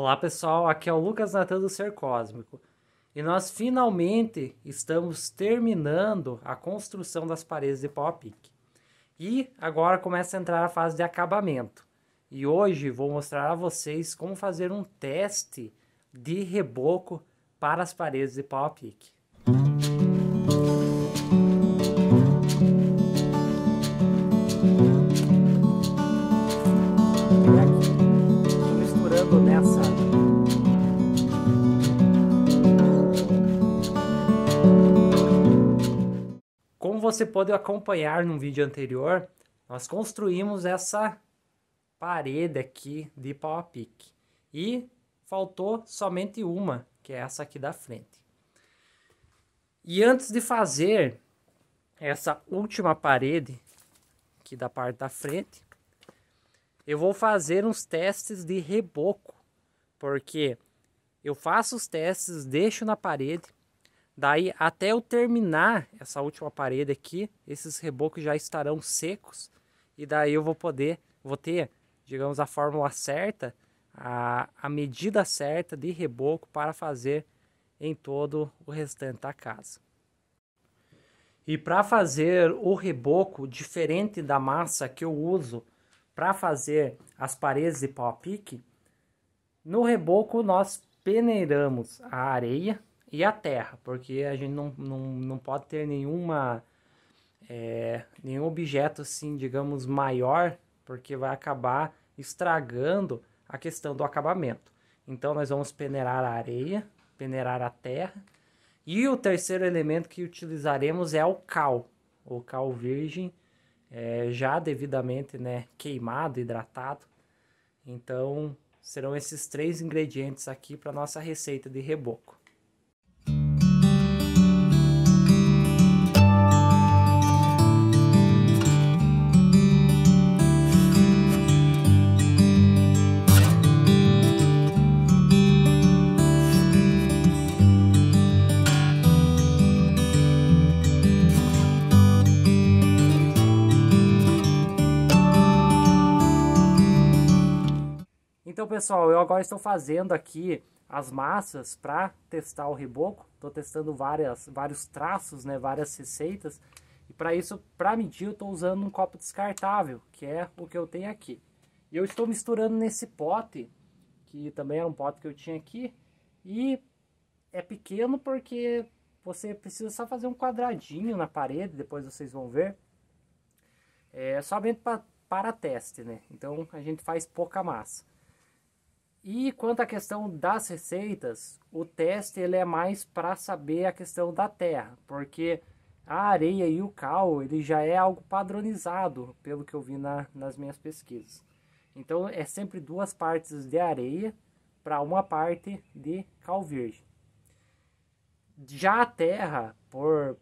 Olá pessoal, aqui é o Lucas Natan do Ser Cósmico e nós finalmente estamos terminando a construção das paredes de pau a pique. E agora começa a entrar a fase de acabamento. E hoje vou mostrar a vocês como fazer um teste de reboco para as paredes de pau a pique. Como você pode acompanhar num vídeo anterior, nós construímos essa parede aqui de pau a pique. E faltou somente uma, que é essa aqui da frente. E antes de fazer essa última parede, aqui da parte da frente, eu vou fazer uns testes de reboco, porque eu faço os testes, deixo na parede, Daí, até eu terminar essa última parede aqui, esses rebocos já estarão secos. E daí eu vou poder, vou ter, digamos, a fórmula certa, a, a medida certa de reboco para fazer em todo o restante da casa. E para fazer o reboco, diferente da massa que eu uso para fazer as paredes de pau a pique, no reboco nós peneiramos a areia, e a terra, porque a gente não, não, não pode ter nenhuma é, nenhum objeto assim, digamos, maior, porque vai acabar estragando a questão do acabamento. Então nós vamos peneirar a areia, peneirar a terra. E o terceiro elemento que utilizaremos é o cal, o cal virgem, é, já devidamente né, queimado, hidratado. Então serão esses três ingredientes aqui para nossa receita de reboco. Então, pessoal, eu agora estou fazendo aqui as massas para testar o reboco. Estou testando várias, vários traços, né, várias receitas. E para isso, para medir, eu estou usando um copo descartável, que é o que eu tenho aqui. E eu estou misturando nesse pote, que também é um pote que eu tinha aqui. E é pequeno porque você precisa só fazer um quadradinho na parede, depois vocês vão ver. É somente pra, para teste, né? Então a gente faz pouca massa. E quanto à questão das receitas, o teste ele é mais para saber a questão da terra, porque a areia e o cal ele já é algo padronizado, pelo que eu vi na, nas minhas pesquisas. Então é sempre duas partes de areia para uma parte de cal virgem. Já a terra, por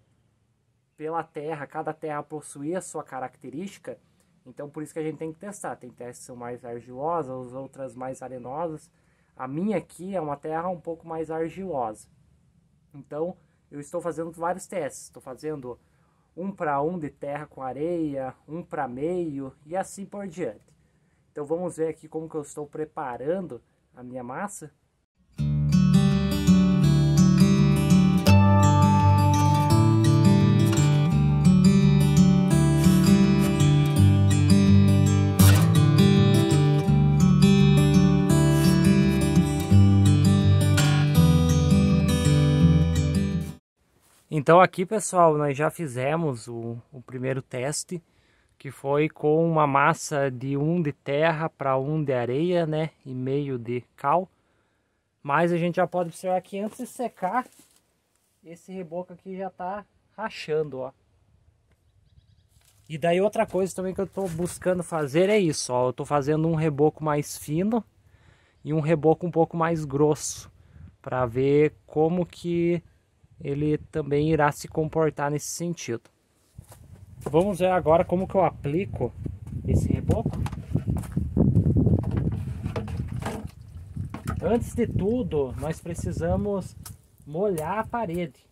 pela terra, cada terra a sua característica, então por isso que a gente tem que testar. Tem terras que são mais argilosas, outras mais arenosas. A minha aqui é uma terra um pouco mais argilosa. Então eu estou fazendo vários testes. Estou fazendo um para um de terra com areia, um para meio e assim por diante. Então vamos ver aqui como que eu estou preparando a minha massa. Então aqui pessoal, nós já fizemos o, o primeiro teste, que foi com uma massa de 1 um de terra para 1 um de areia, né, e meio de cal. Mas a gente já pode observar que antes de secar, esse reboco aqui já está rachando, ó. E daí outra coisa também que eu estou buscando fazer é isso, ó. Eu estou fazendo um reboco mais fino e um reboco um pouco mais grosso. para ver como que ele também irá se comportar nesse sentido. Vamos ver agora como que eu aplico esse reboco. Antes de tudo, nós precisamos molhar a parede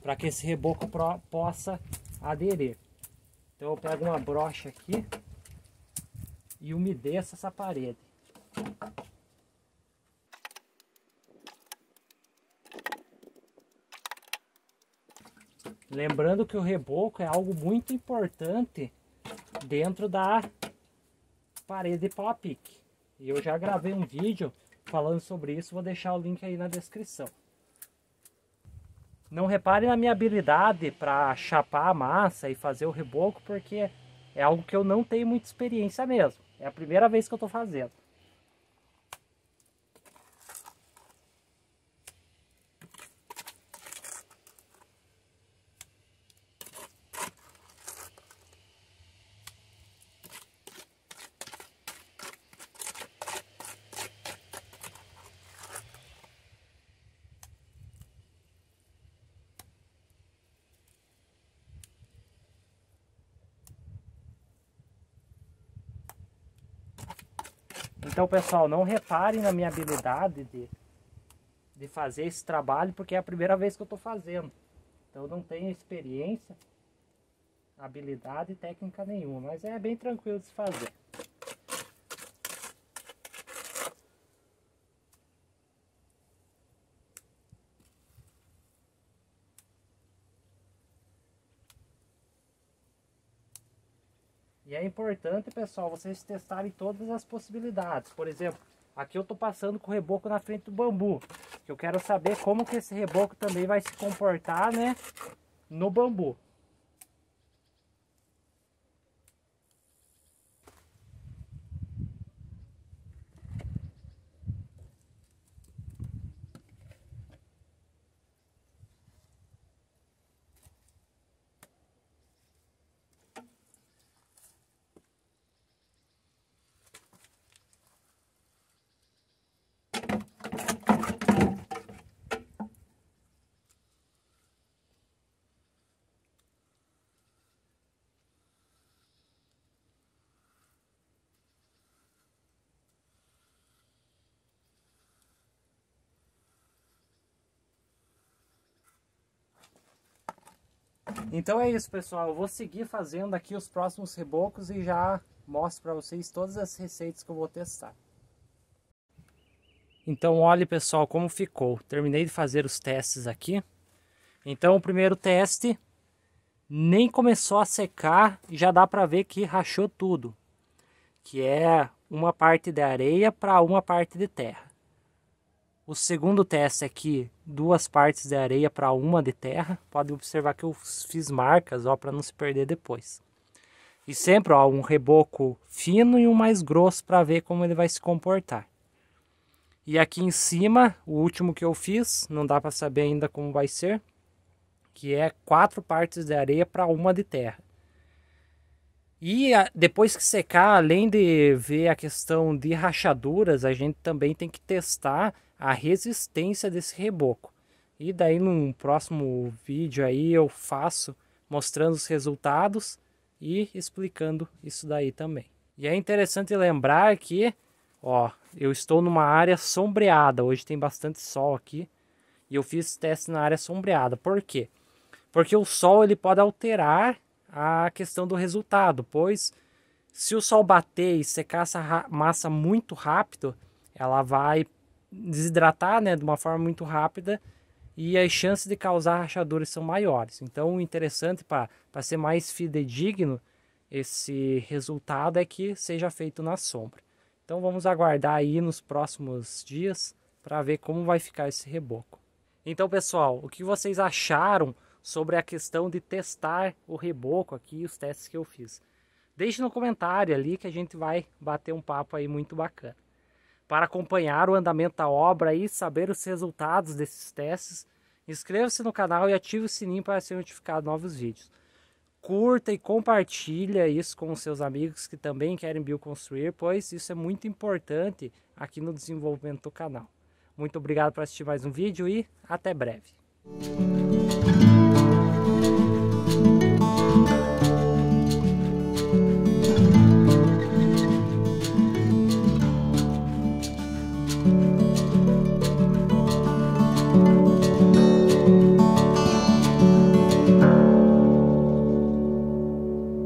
para que esse reboco possa aderir. Então eu pego uma brocha aqui e umedeço essa parede. Lembrando que o reboco é algo muito importante dentro da parede pau a pique. E eu já gravei um vídeo falando sobre isso, vou deixar o link aí na descrição. Não repare na minha habilidade para chapar a massa e fazer o reboco, porque é algo que eu não tenho muita experiência mesmo. É a primeira vez que eu estou fazendo. Então, pessoal, não reparem na minha habilidade de, de fazer esse trabalho, porque é a primeira vez que eu estou fazendo. Então, eu não tenho experiência, habilidade e técnica nenhuma, mas é bem tranquilo de se fazer. é importante, pessoal, vocês testarem todas as possibilidades. Por exemplo, aqui eu estou passando com o reboco na frente do bambu. Que eu quero saber como que esse reboco também vai se comportar, né? No bambu. Então é isso, pessoal. Eu vou seguir fazendo aqui os próximos rebocos e já mostro para vocês todas as receitas que eu vou testar. Então olhe, pessoal, como ficou. Terminei de fazer os testes aqui. Então o primeiro teste nem começou a secar e já dá para ver que rachou tudo. Que é uma parte de areia para uma parte de terra. O segundo teste aqui, duas partes de areia para uma de terra. Pode observar que eu fiz marcas, ó, para não se perder depois. E sempre, ó, um reboco fino e um mais grosso para ver como ele vai se comportar. E aqui em cima, o último que eu fiz, não dá para saber ainda como vai ser, que é quatro partes de areia para uma de terra. E ah, depois que secar, além de ver a questão de rachaduras, a gente também tem que testar a resistência desse reboco. E daí num próximo vídeo aí eu faço mostrando os resultados e explicando isso daí também. E é interessante lembrar que, ó, eu estou numa área sombreada, hoje tem bastante sol aqui, e eu fiz teste na área sombreada. Por quê? Porque o sol ele pode alterar a questão do resultado, pois se o sol bater e secar essa massa muito rápido, ela vai desidratar né, de uma forma muito rápida e as chances de causar rachaduras são maiores. Então, o interessante para ser mais fidedigno esse resultado é que seja feito na sombra. Então, vamos aguardar aí nos próximos dias para ver como vai ficar esse reboco. Então, pessoal, o que vocês acharam sobre a questão de testar o reboco aqui, os testes que eu fiz? Deixe no comentário ali que a gente vai bater um papo aí muito bacana. Para acompanhar o andamento da obra e saber os resultados desses testes, inscreva-se no canal e ative o sininho para ser notificado de novos vídeos. Curta e compartilha isso com os seus amigos que também querem bioconstruir, pois isso é muito importante aqui no desenvolvimento do canal. Muito obrigado por assistir mais um vídeo e até breve.